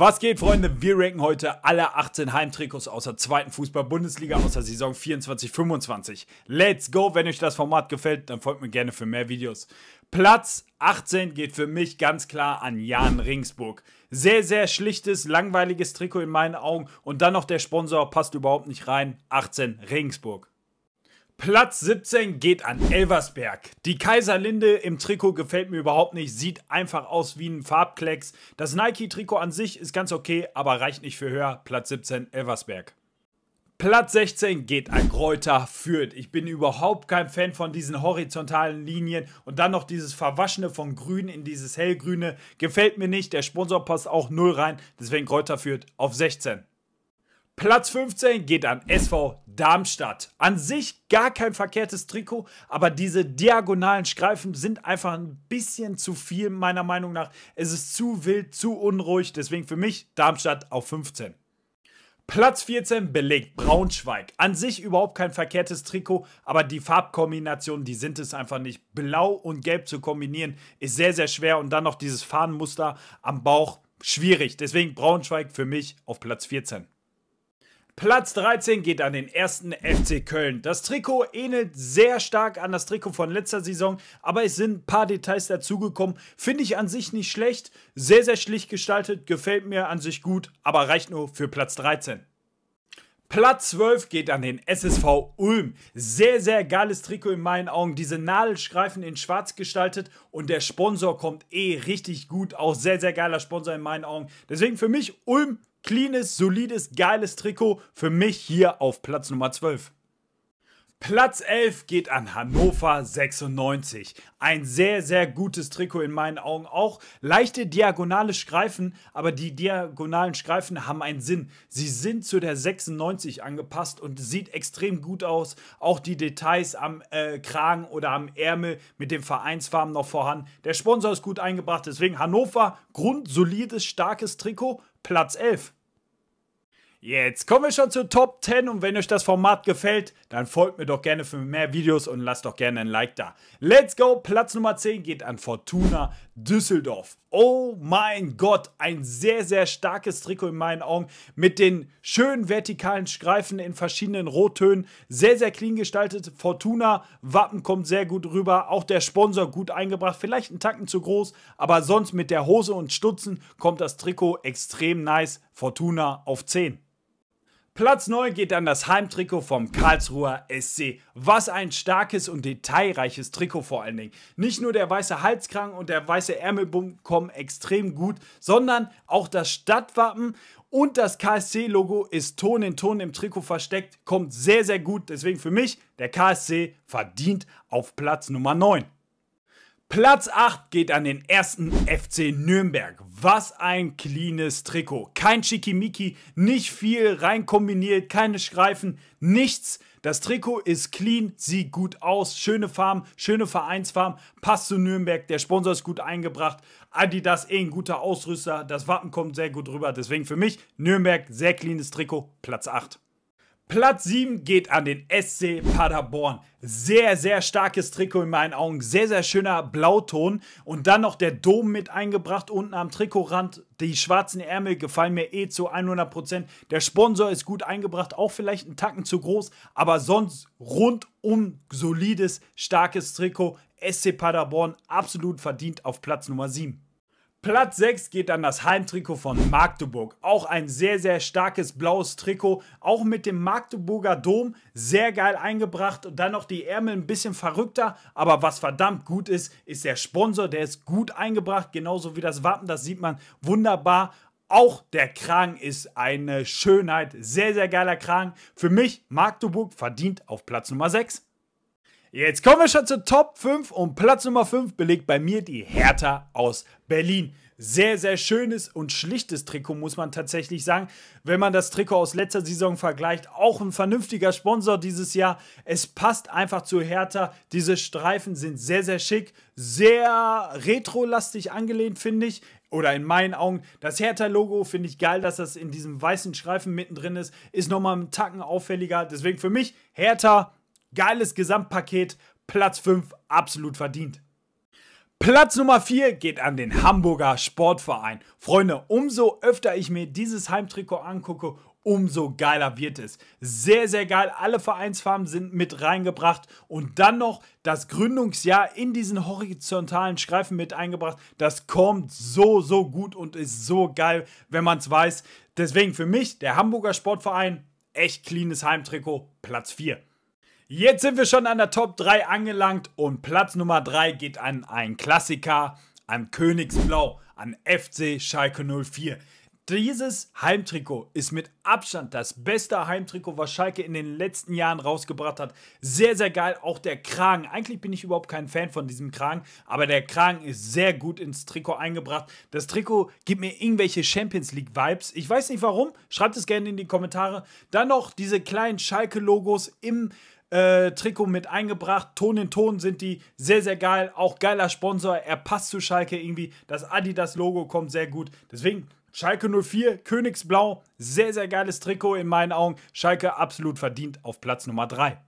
Was geht, Freunde? Wir ranken heute alle 18 Heimtrikots aus der zweiten Fußball-Bundesliga aus der Saison 24-25. Let's go! Wenn euch das Format gefällt, dann folgt mir gerne für mehr Videos. Platz 18 geht für mich ganz klar an Jan Ringsburg. Sehr, sehr schlichtes, langweiliges Trikot in meinen Augen und dann noch der Sponsor passt überhaupt nicht rein. 18 Ringsburg. Platz 17 geht an Elversberg. Die Kaiserlinde im Trikot gefällt mir überhaupt nicht, sieht einfach aus wie ein Farbklecks. Das Nike-Trikot an sich ist ganz okay, aber reicht nicht für höher. Platz 17 Elversberg. Platz 16 geht an Kräuter Fürth. Ich bin überhaupt kein Fan von diesen horizontalen Linien und dann noch dieses Verwaschene von Grün in dieses Hellgrüne. Gefällt mir nicht, der Sponsor passt auch null rein, deswegen Kräuter Fürth auf 16. Platz 15 geht an SV Darmstadt. An sich gar kein verkehrtes Trikot, aber diese diagonalen Streifen sind einfach ein bisschen zu viel, meiner Meinung nach. Es ist zu wild, zu unruhig, deswegen für mich Darmstadt auf 15. Platz 14 belegt Braunschweig. An sich überhaupt kein verkehrtes Trikot, aber die Farbkombinationen, die sind es einfach nicht. Blau und Gelb zu kombinieren ist sehr, sehr schwer und dann noch dieses Fahnenmuster am Bauch, schwierig. Deswegen Braunschweig für mich auf Platz 14. Platz 13 geht an den ersten FC Köln. Das Trikot ähnelt sehr stark an das Trikot von letzter Saison, aber es sind ein paar Details dazugekommen. Finde ich an sich nicht schlecht, sehr, sehr schlicht gestaltet, gefällt mir an sich gut, aber reicht nur für Platz 13. Platz 12 geht an den SSV Ulm. Sehr, sehr geiles Trikot in meinen Augen. Diese Nadelstreifen in schwarz gestaltet und der Sponsor kommt eh richtig gut. Auch sehr, sehr geiler Sponsor in meinen Augen. Deswegen für mich Ulm Cleanes, solides, geiles Trikot für mich hier auf Platz Nummer 12. Platz 11 geht an Hannover 96. Ein sehr, sehr gutes Trikot in meinen Augen. Auch leichte diagonale Streifen, aber die diagonalen Streifen haben einen Sinn. Sie sind zu der 96 angepasst und sieht extrem gut aus. Auch die Details am äh, Kragen oder am Ärmel mit dem Vereinsfarben noch vorhanden. Der Sponsor ist gut eingebracht, deswegen Hannover, grundsolides, starkes Trikot. Platz 11. Jetzt kommen wir schon zur Top 10 und wenn euch das Format gefällt, dann folgt mir doch gerne für mehr Videos und lasst doch gerne ein Like da. Let's go, Platz Nummer 10 geht an Fortuna Düsseldorf. Oh mein Gott, ein sehr, sehr starkes Trikot in meinen Augen mit den schönen vertikalen Streifen in verschiedenen Rottönen. Sehr, sehr clean gestaltet. Fortuna Wappen kommt sehr gut rüber. Auch der Sponsor gut eingebracht. Vielleicht einen Tacken zu groß, aber sonst mit der Hose und Stutzen kommt das Trikot extrem nice. Fortuna auf 10. Platz 9 geht an das Heimtrikot vom Karlsruher SC. Was ein starkes und detailreiches Trikot vor allen Dingen. Nicht nur der weiße Halskrank und der weiße Ärmelbumm kommen extrem gut, sondern auch das Stadtwappen und das KSC-Logo ist Ton in Ton im Trikot versteckt, kommt sehr, sehr gut. Deswegen für mich, der KSC verdient auf Platz Nummer 9. Platz 8 geht an den ersten FC Nürnberg. Was ein cleanes Trikot. Kein Schickimicki, nicht viel rein kombiniert, keine Streifen, nichts. Das Trikot ist clean, sieht gut aus, schöne Farm, schöne Vereinsfarm, passt zu Nürnberg, der Sponsor ist gut eingebracht. Adidas eh ein guter Ausrüster, das Wappen kommt sehr gut rüber. Deswegen für mich Nürnberg, sehr cleanes Trikot, Platz 8. Platz 7 geht an den SC Paderborn. Sehr, sehr starkes Trikot in meinen Augen. Sehr, sehr schöner Blauton. Und dann noch der Dom mit eingebracht unten am Trikotrand. Die schwarzen Ärmel gefallen mir eh zu 100%. Der Sponsor ist gut eingebracht, auch vielleicht einen Tacken zu groß. Aber sonst rundum solides, starkes Trikot. SC Paderborn absolut verdient auf Platz Nummer 7. Platz 6 geht an das Heimtrikot von Magdeburg. Auch ein sehr, sehr starkes blaues Trikot. Auch mit dem Magdeburger Dom. Sehr geil eingebracht. Und dann noch die Ärmel ein bisschen verrückter. Aber was verdammt gut ist, ist der Sponsor. Der ist gut eingebracht. Genauso wie das Wappen. Das sieht man wunderbar. Auch der Kragen ist eine Schönheit. Sehr, sehr geiler Kragen. Für mich Magdeburg verdient auf Platz Nummer 6. Jetzt kommen wir schon zur Top 5 und Platz Nummer 5 belegt bei mir die Hertha aus Berlin. Sehr, sehr schönes und schlichtes Trikot, muss man tatsächlich sagen. Wenn man das Trikot aus letzter Saison vergleicht, auch ein vernünftiger Sponsor dieses Jahr. Es passt einfach zu Hertha. Diese Streifen sind sehr, sehr schick, sehr retrolastig angelehnt, finde ich oder in meinen Augen. Das Hertha-Logo finde ich geil, dass das in diesem weißen Streifen mittendrin ist. Ist nochmal einen Tacken auffälliger. Deswegen für mich Hertha Geiles Gesamtpaket, Platz 5 absolut verdient. Platz Nummer 4 geht an den Hamburger Sportverein. Freunde, umso öfter ich mir dieses Heimtrikot angucke, umso geiler wird es. Sehr, sehr geil. Alle Vereinsfarben sind mit reingebracht und dann noch das Gründungsjahr in diesen horizontalen Streifen mit eingebracht. Das kommt so, so gut und ist so geil, wenn man es weiß. Deswegen für mich der Hamburger Sportverein echt cleanes Heimtrikot, Platz 4. Jetzt sind wir schon an der Top 3 angelangt und Platz Nummer 3 geht an einen Klassiker, an Königsblau, an FC Schalke 04. Dieses Heimtrikot ist mit Abstand das beste Heimtrikot, was Schalke in den letzten Jahren rausgebracht hat. Sehr, sehr geil. Auch der Kragen. Eigentlich bin ich überhaupt kein Fan von diesem Kragen, aber der Kragen ist sehr gut ins Trikot eingebracht. Das Trikot gibt mir irgendwelche Champions League Vibes. Ich weiß nicht warum. Schreibt es gerne in die Kommentare. Dann noch diese kleinen Schalke-Logos im äh, Trikot mit eingebracht. Ton in Ton sind die sehr, sehr geil. Auch geiler Sponsor. Er passt zu Schalke irgendwie. Das Adidas-Logo kommt sehr gut. Deswegen Schalke 04, Königsblau. Sehr, sehr geiles Trikot in meinen Augen. Schalke absolut verdient auf Platz Nummer 3.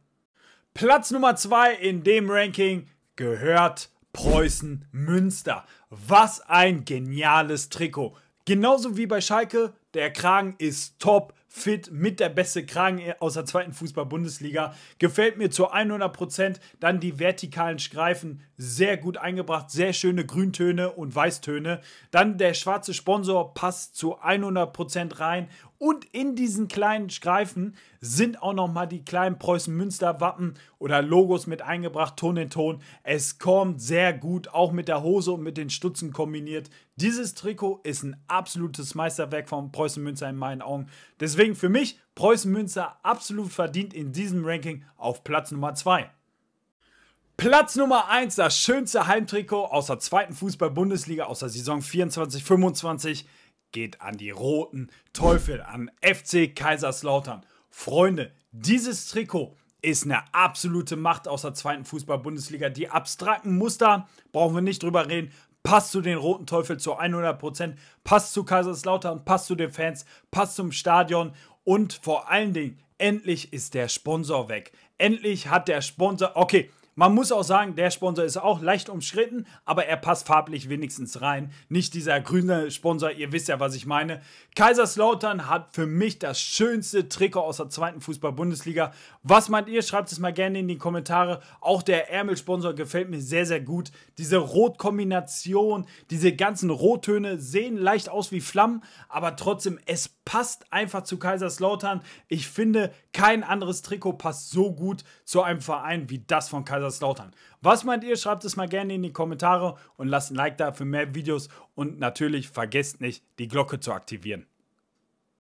Platz Nummer 2 in dem Ranking gehört Preußen Münster. Was ein geniales Trikot. Genauso wie bei Schalke, der Kragen ist top, fit, mit der beste Kragen aus der zweiten Fußball-Bundesliga. Gefällt mir zu 100%. Prozent. Dann die vertikalen Streifen, sehr gut eingebracht, sehr schöne Grüntöne und Weißtöne. Dann der schwarze Sponsor passt zu 100% Prozent rein. Und in diesen kleinen Streifen sind auch nochmal die kleinen Preußen-Münster-Wappen oder Logos mit eingebracht, Ton in Ton. Es kommt sehr gut, auch mit der Hose und mit den Stutzen kombiniert. Dieses Trikot ist ein absolutes Meisterwerk von Preußen-Münster in meinen Augen. Deswegen Deswegen für mich Preußen Münster absolut verdient in diesem Ranking auf Platz Nummer 2. Platz Nummer 1, das schönste Heimtrikot aus der zweiten Fußball-Bundesliga aus der Saison 24-25 geht an die roten Teufel, an FC Kaiserslautern. Freunde, dieses Trikot ist eine absolute Macht aus der zweiten Fußball-Bundesliga. Die abstrakten Muster brauchen wir nicht drüber reden passt zu den Roten Teufel zu 100%, Prozent, passt zu Kaiserslautern, passt zu den Fans, passt zum Stadion und vor allen Dingen, endlich ist der Sponsor weg. Endlich hat der Sponsor, okay, man muss auch sagen, der Sponsor ist auch leicht umschritten, aber er passt farblich wenigstens rein. Nicht dieser grüne Sponsor, ihr wisst ja, was ich meine. Kaiserslautern hat für mich das schönste Trikot aus der zweiten Fußball-Bundesliga. Was meint ihr? Schreibt es mal gerne in die Kommentare. Auch der Ärmelsponsor gefällt mir sehr, sehr gut. Diese Rotkombination, diese ganzen Rottöne sehen leicht aus wie Flammen, aber trotzdem, es passt einfach zu Kaiserslautern. Ich finde, kein anderes Trikot passt so gut zu einem Verein wie das von Kaiserslautern. Kaiserslautern. Was meint ihr? Schreibt es mal gerne in die Kommentare und lasst ein Like da für mehr Videos und natürlich vergesst nicht, die Glocke zu aktivieren.